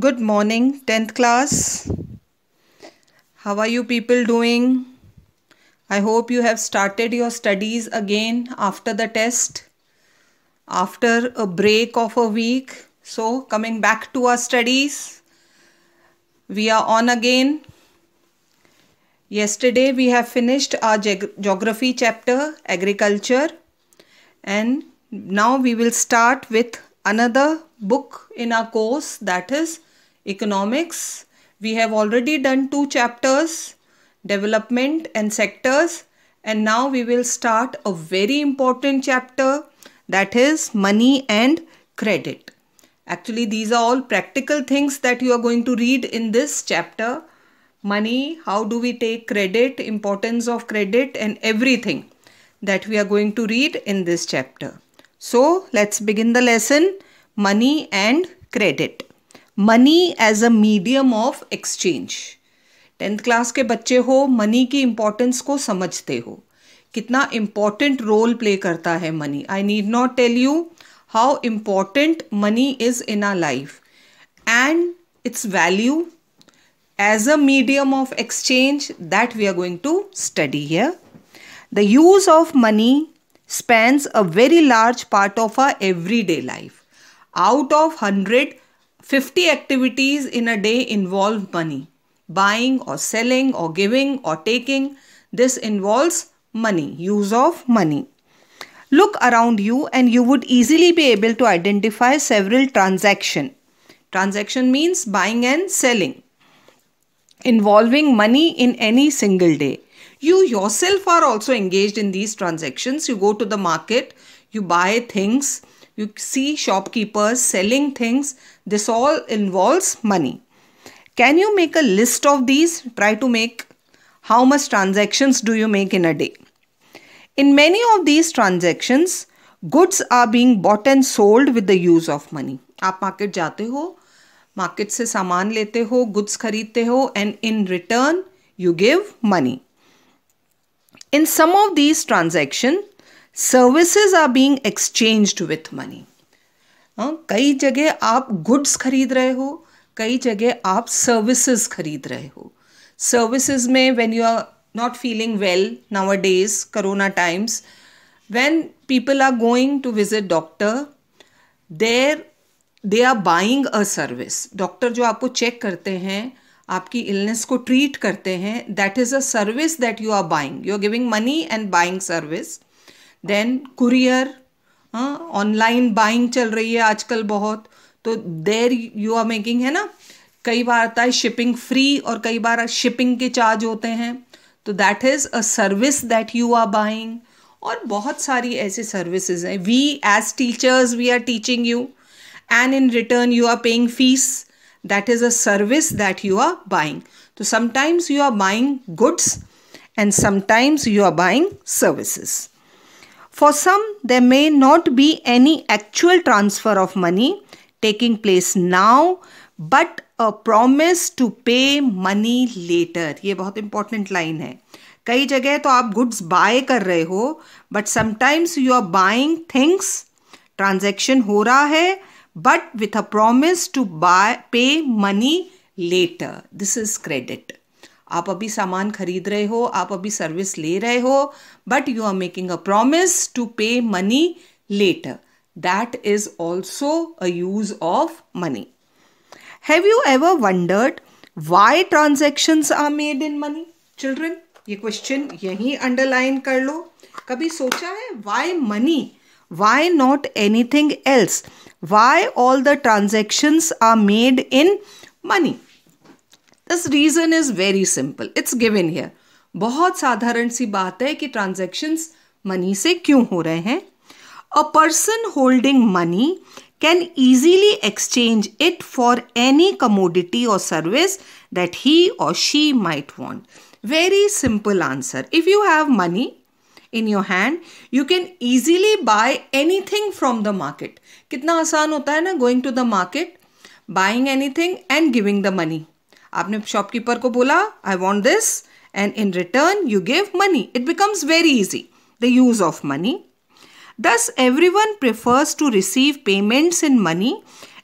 Good morning, 10th class. How are you people doing? I hope you have started your studies again after the test, after a break of a week. So, coming back to our studies, we are on again. Yesterday, we have finished our geography chapter, agriculture, and now we will start with another book in our course that is economics. We have already done two chapters development and sectors and now we will start a very important chapter that is money and credit. Actually these are all practical things that you are going to read in this chapter. Money, how do we take credit, importance of credit and everything that we are going to read in this chapter. So let's begin the lesson money and credit. Money as a medium of exchange. Tenth class के बच्चे हो money की importance को समझते हो कितना important role play करता है money I need not tell you how important money is in our life and its value as a medium of exchange that we are going to study here. The use of money spans a very large part of our everyday life. Out of hundred fifty activities in a day involve money. Buying or selling or giving or taking. This involves money, use of money. Look around you and you would easily be able to identify several transaction. Transaction means buying and selling involving money in any single day you yourself are also engaged in these transactions. You go to the market, you buy things, you see shopkeepers selling things. This all involves money. Can you make a list of these? Try to make how much transactions do you make in a day? In many of these transactions, goods are being bought and sold with the use of money. आप market जाते हो market से सामान लेते हो goods खरीदते हो and in return you give money. In some of these transactions, services are being exchange with money कई जगह आप गुड्स खरीद रहे हो कई जगह आप सर्विसेज खरीद रहे हो सर्विसेज में when you are not feeling well nowadays corona times when people are going to visit doctor there they are buying a service doctor जो आपको चेक करते हैं आपकी इलनेस को ट्रीट करते हैं that is a service that you are buying you are giving money and buying service then courier online buying चल रही है आजकल बहुत तो देर यू आर मेकिंग है ना कई बार आता है शिपिंग फ्री और कई बार शिपिंग के चार्ज होते हैं तो that is a service that you are buying और बहुत सारी ऐसे सर्विसेज हैं we as teachers we are teaching you and in return you are paying fees that is a service that you are buying so sometimes you are buying goods and sometimes you are buying services for some there may not be any actual transfer of money taking place now but a promise to pay money later ये बहुत important line है कई जगह तो आप goods by कर रहे हो but sometimes you are buying things transaction हो रहा है but with a promise to buy pay money later this is credit आप अभी सामान खरीद रहे हो आप अभी सर्विस ले रहे हो but you are making a promise to pay money later that is also a use of money have you ever wondered why transactions are made in money children ये क्वेश्चन यहीं अंडरलाइन कर लो कभी सोचा है why money Why not anything else? Why all the transactions are made in money? This reason is very simple. It's given here. बहुत साधारण सी बात है कि ट्रांजेक्शन्स मनी से क्यों हो रहे हैं a person holding money can easily exchange it for any commodity or service that he or she might want very simple answer if you have money in your hand you can easily buy anything from the market कितना आसान होता है ना going to the market buying anything and giving the money आपने shopkeeper को बोला I want this and in return you give money it becomes very easy the use of money thus everyone prefers to receive payments in money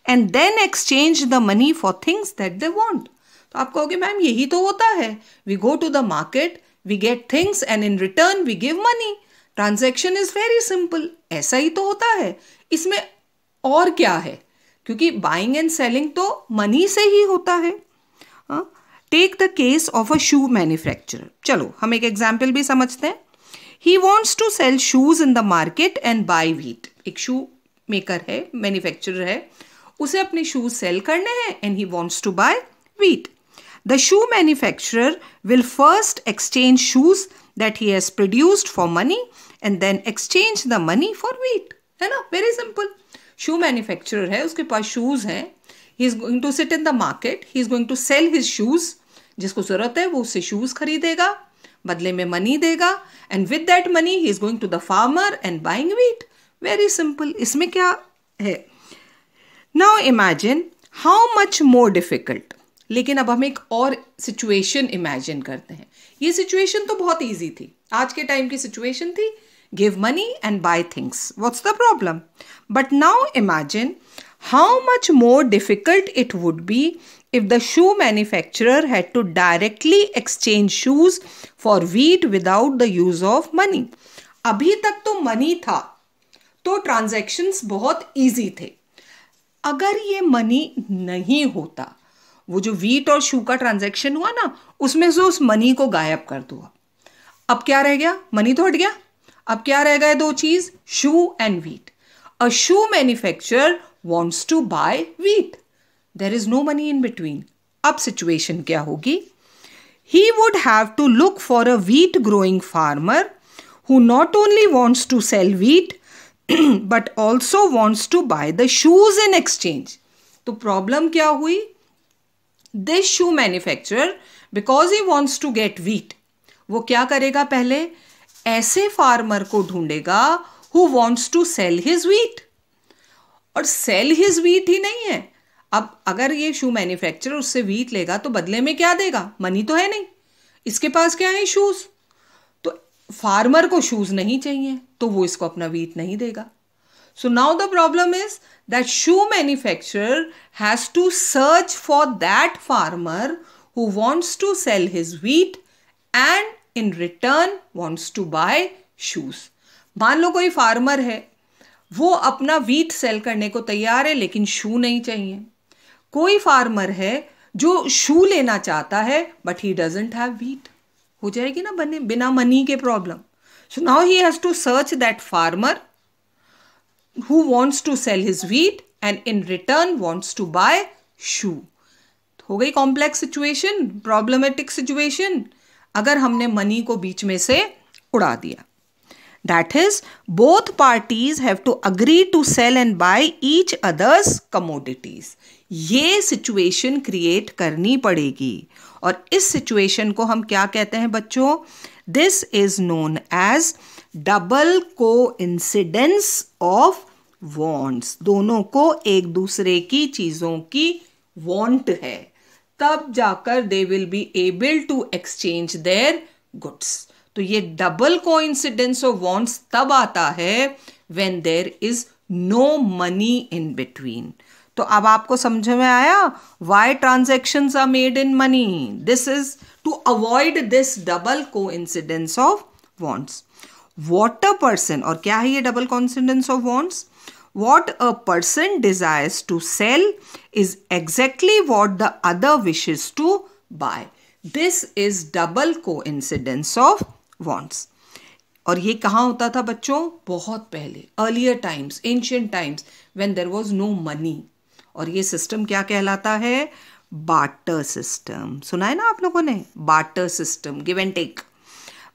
and then exchange the money for things that they want तो आप कहोगे ma'am यही तो होता है we go to the market we get things and in return we give money transaction is very simple ऐसा ही तो होता है इसमें और क्या है क्योंकि बाइंग एंड सेलिंग तो मनी से ही होता है take the case of a shoe manufacture चलो हम एक एग्जाम्पल भी समझते हैं he wants to sell shoes in the market and buy wheat एक शू मेकर है मैन्युफैक्चर है उसे अपने शूज सेल करने हैं and he wants to buy wheat The shoe manufacturer will first exchange shoes that he has produced for money and then exchange the money for wheat. है ना very simple शू manufacturer है उसके पास shoes हैं he is going to sit in the market he is going to sell his shoes जिसको ज़रूरत है वो उससे शूज़ खरीदेगा बदले में मनी देगा and with that money he is going to the farmer and buying wheat very simple इसमें क्या है now imagine how much more difficult लेकिन अब हम एक और सिचुएशन इमेजिन करते हैं ये सिचुएशन तो बहुत ईजी थी आज के टाइम की सिचुएशन थी give money and buy things what's the problem but now imagine how much more difficult it would be if the shoe manufacturer had to directly exchange shoes for wheat without the use of money अभी तक तो money था तो transactions बहुत easy थे अगर ये money नहीं होता वो जो वीट और शू का ट्रांजेक्शन हुआ ना उसमें से उस मनी को गायब कर दूंगा अब क्या रह गया मनी तो हट गया अब क्या रह गए दो चीज shoe and wheat a shoe manufacturer wants to buy wheat there is no money in between अब सिचुएशन क्या होगी he would have to look for a wheat growing farmer who not only wants to sell wheat but also wants to buy the shoes in exchange तो problem क्या हुई this shoe manufacturer because he wants to get wheat वो क्या करेगा पहले ऐसे farmer को ढूंढेगा who wants to sell his wheat और सेल हिज वीट ही नहीं है अब अगर ये शू मैन्युफैक्चरर उससे वीट लेगा तो बदले में क्या देगा मनी तो है नहीं इसके पास क्या है शूज़ तो फार्मर को शूज़ नहीं चाहिए तो वो इसको अपना वीट नहीं देगा So now the problem is that shoe manufacturer has to search for that farmer who wants to sell his wheat and in return wants to buy shoes. मान लो कोई फार्मर है वो अपना वीट सेल करने को तैयार है लेकिन शू नहीं चाहिए कोई फार्मर है जो शू लेना चाहता है but he doesn't have wheat हो जाएगी ना बने बिना मनी के problem so now he has to search that farmer who wants to sell his wheat and in return wants to buy shoe तो हो गई कॉम्प्लेक्स सिचुएशन प्रॉब्लमेटिक सिचुएशन अगर हमने मनी को बीच में से उड़ा दिया that is both parties have to agree to sell and buy each others commodities ये सिचुएशन क्रिएट करनी पड़ेगी और इस सिचुएशन को हम क्या कहते हैं बच्चों this is known as double coincidence of wants दोनों को एक दूसरे की चीज़ों की वॉन्ट है तब जाकर they will be able to exchange their goods तो ये double coincidence of wants तब आता है when there is no money in between तो अब आपको समझ में आया why transaction are made in money this is to avoid this double coincidence of wants a person और क्या है ये double coincidence of wants what a person desires to sell is exactly what the other wishes to buy this is double coincidence of wants और ये कहाँ होता था बच्चों बहुत पहले earlier times ancient times when there was no money और ये सिस्टम क्या कहलाता है बाटर सिस्टम सुना है ना आप लोगों ने barter system give and take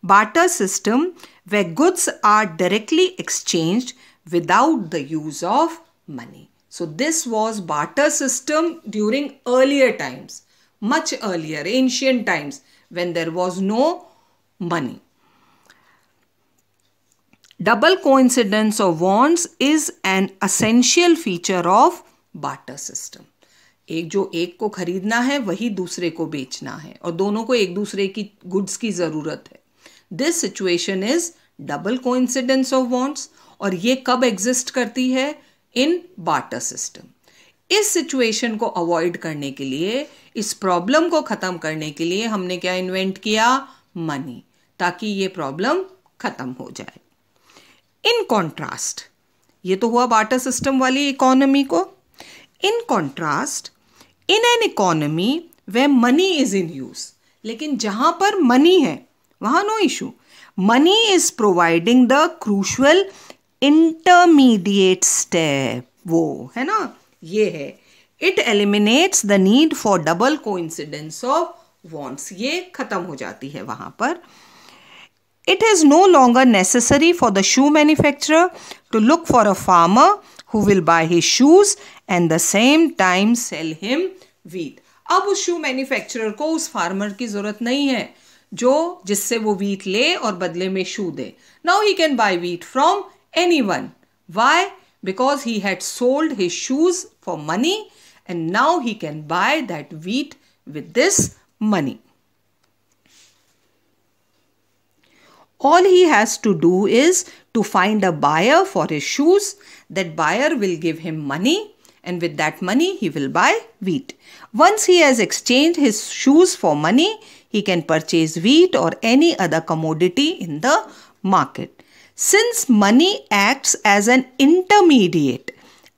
barter system where goods are directly exchanged without the use of money. So this was barter system during earlier times, much earlier, ancient times when there was no money. Double coincidence of wants is an essential feature of barter system. एक जो एक को खरीदना है वही दूसरे को बेचना है और दोनों को एक दूसरे की गुड्स की ज़रूरत है this situation is double coincidence of wants और ये कब एग्जिस्ट करती है इन बाटर सिस्टम इस सिचुएशन को अवॉइड करने के लिए इस प्रॉब्लम को ख़त्म करने के लिए हमने क्या इन्वेंट किया मनी ताकि ये प्रॉब्लम ख़त्म हो जाए इन कॉन्ट्रास्ट ये तो हुआ बाटर सिस्टम वाली इकोनॉमी को in contrast in an economy where money is in use लेकिन जहां पर मनी है वहां no issue money is providing the crucial intermediate step वो है ना ये है it eliminates the need for double coincidence of wants ये खत्म हो जाती है वहां पर it is no longer necessary for the shoe manufacturer to look for a farmer who will buy his shoes and the same time sell him wheat अब उस शू manufacturer को उस फार्मर की ज़रूरत नहीं है जो जिससे वो वीट ले और बदले में शू दे now he can buy wheat from any one why because he had sold his shoes for money and now he can buy that wheat with this money. All he has to do is to find a buyer for his shoes. That buyer will give him money and with that money he will buy wheat. Once he has exchanged his shoes for money, he can purchase wheat or any other commodity in the market. Since money acts as an intermediate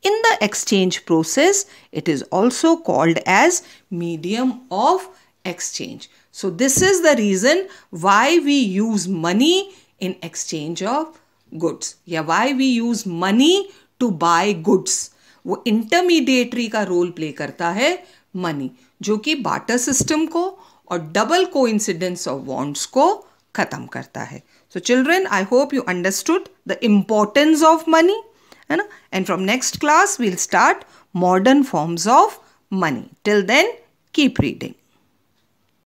in the exchange process, it is also called as medium of exchange. So this is the reason why we use money in exchange of goods. Yeah, why we use money to buy goods वो intermediary का role play करता है money जो कि barter system को और double coincidence of wants को ख़त्म करता है so children I hope you understood the importance of money है ना and from next class we'll start modern forms of money till then keep reading